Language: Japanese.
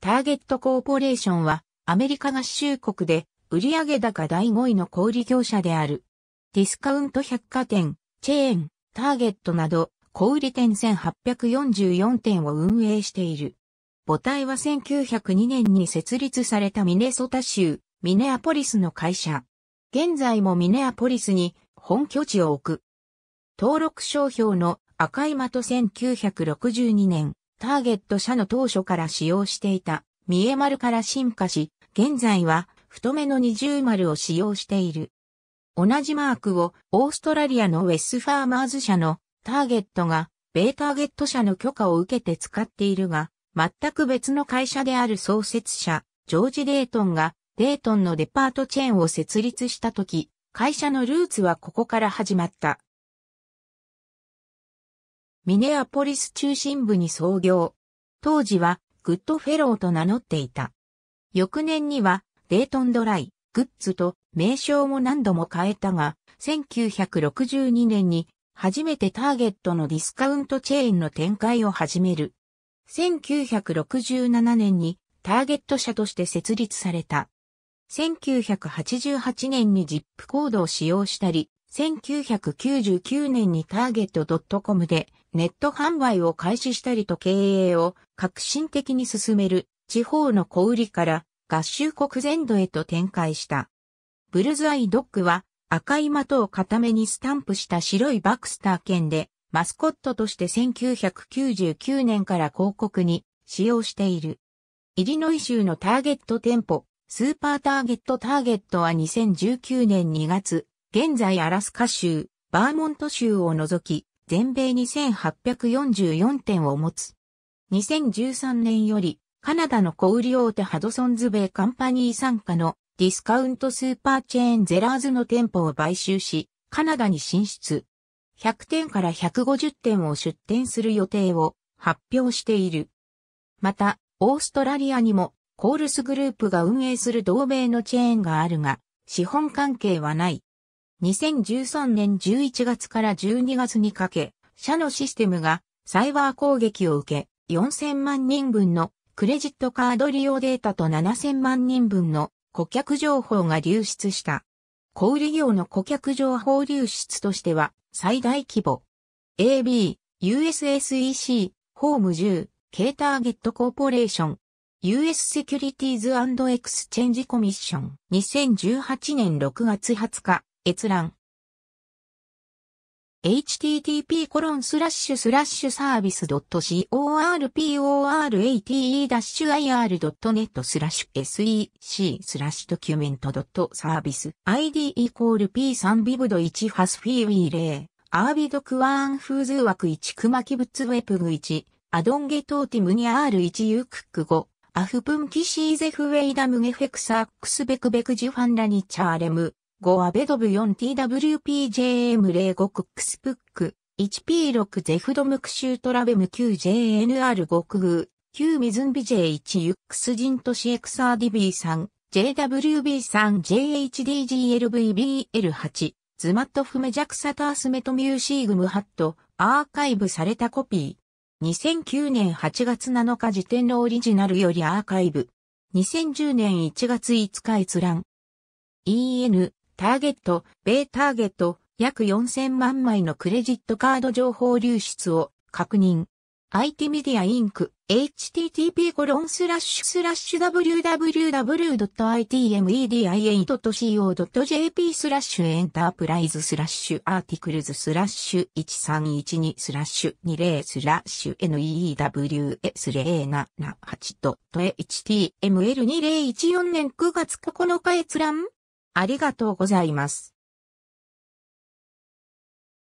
ターゲットコーポレーションはアメリカ合衆国で売上高第5位の小売業者である。ディスカウント百貨店、チェーン、ターゲットなど小売店1844店を運営している。母体は1902年に設立されたミネソタ州、ミネアポリスの会社。現在もミネアポリスに本拠地を置く。登録商標の赤い的1962年、ターゲット社の当初から使用していた、三重丸から進化し、現在は太めの二重丸を使用している。同じマークをオーストラリアのウェスファーマーズ社のターゲットが米ターゲット社の許可を受けて使っているが、全く別の会社である創設者、ジョージ・デイトンがデイトンのデパートチェーンを設立した時、会社のルーツはここから始まった。ミネアポリス中心部に創業。当時はグッドフェローと名乗っていた。翌年にはデートンドライ、グッズと名称も何度も変えたが、1962年に初めてターゲットのディスカウントチェーンの展開を始める。1967年にターゲット社として設立された。1988年にジップコードを使用したり、1999年にターゲット .com でネット販売を開始したりと経営を革新的に進める地方の小売りから合衆国全土へと展開した。ブルズアイドッグは赤い的を固めにスタンプした白いバクスター剣でマスコットとして1999年から広告に使用している。イリノイ州のターゲット店舗、スーパーターゲットターゲットは2019年2月、現在アラスカ州、バーモント州を除き、全米2844店を持つ。2013年より、カナダの小売大手ハドソンズベイカンパニー傘下のディスカウントスーパーチェーンゼラーズの店舗を買収し、カナダに進出。100店から150店を出店する予定を発表している。また、オーストラリアにもコールスグループが運営する同米のチェーンがあるが、資本関係はない。2013年11月から12月にかけ、社のシステムがサイバー攻撃を受け、4000万人分のクレジットカード利用データと7000万人分の顧客情報が流出した。小売業の顧客情報流出としては最大規模。AB、USSEC、ホーム10、K ターゲットコーポレーション、US セキュリティーズエクスチェンジコミッション、2018年6月20日、閲覧。http コロンスラッシュスラッシュサービス .corporate-ir.net スラッシュ sec スラッシュドキュメントトサービ i アイデ d イコール p3 ビブド1ハスフィーウィーレーアービドクワーンフーズ枠1クマキブツウェプグ1アドンゲトーティムニアール1ユークック5アフプンキシーゼフウェイダムゲフェクサックスベクベクジュファンラニチャーレム5アベドブ 4TWPJM05 クックスプック 1P6 ゼフドムクシュートラベム 9JNR5 クグーミズンビ J1 ユックスジントシエクサーディビー 3JWB3JHDGLVBL8 ズマットフメジャクサタースメトミューシーグムハットアーカイブされたコピー2009年8月7日時点のオリジナルよりアーカイブ2010年1月5日閲覧 EN ターゲット、米ターゲット、約4000万枚のクレジットカード情報流出を確認。IT メディアインク、http コロンスラッシュスラッシュ www.itmedia8.co.jp スラッシュエンタープライズスラッシュアーティクルズスラッシュ1312スラッシュ20スラッシュ news078.html2014 年9月9日閲覧ありがとうございます。